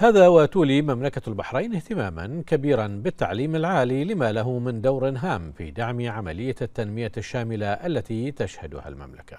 هذا وتولي مملكة البحرين اهتماما كبيرا بالتعليم العالي لما له من دور هام في دعم عملية التنمية الشاملة التي تشهدها المملكة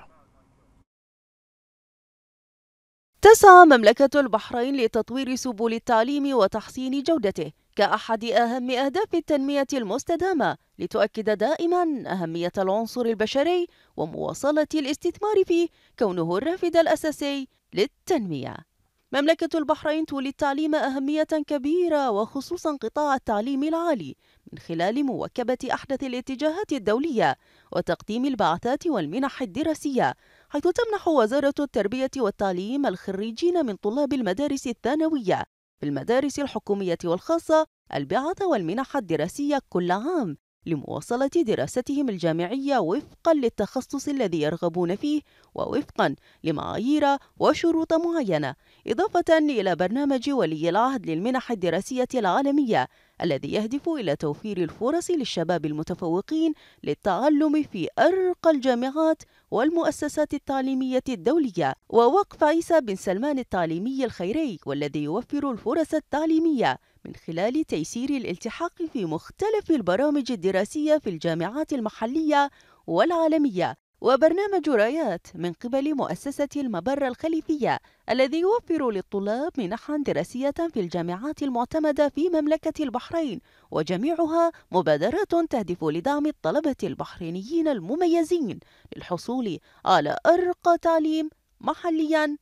تسعى مملكة البحرين لتطوير سبل التعليم وتحسين جودته كأحد أهم أهداف التنمية المستدامة لتؤكد دائما أهمية العنصر البشري ومواصلة الاستثمار فيه كونه الرافد الأساسي للتنمية مملكة البحرين تولي التعليم أهمية كبيرة وخصوصا قطاع التعليم العالي من خلال مواكبة أحدث الاتجاهات الدولية وتقديم البعثات والمنح الدراسية حيث تمنح وزارة التربية والتعليم الخريجين من طلاب المدارس الثانوية في المدارس الحكومية والخاصة البعث والمنح الدراسية كل عام لمواصلة دراستهم الجامعية وفقا للتخصص الذي يرغبون فيه ووفقا لمعايير وشروط معينة إضافة إلى برنامج ولي العهد للمنح الدراسية العالمية الذي يهدف إلى توفير الفرص للشباب المتفوقين للتعلم في أرقى الجامعات والمؤسسات التعليمية الدولية ووقف عيسى بن سلمان التعليمي الخيري والذي يوفر الفرص التعليمية من خلال تيسير الالتحاق في مختلف البرامج الدراسية في الجامعات المحلية والعالمية وبرنامج رايات من قبل مؤسسة المبر الخليفية الذي يوفر للطلاب منحا دراسية في الجامعات المعتمدة في مملكة البحرين وجميعها مبادرات تهدف لدعم الطلبة البحرينيين المميزين للحصول على أرقى تعليم محليا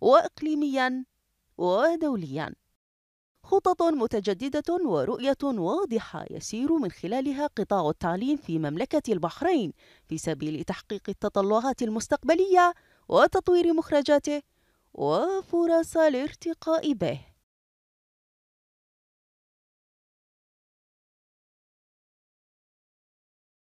وإقليميا ودوليا خطط متجددة ورؤية واضحة يسير من خلالها قطاع التعليم في مملكة البحرين في سبيل تحقيق التطلعات المستقبلية وتطوير مخرجاته وفرص الارتقاء به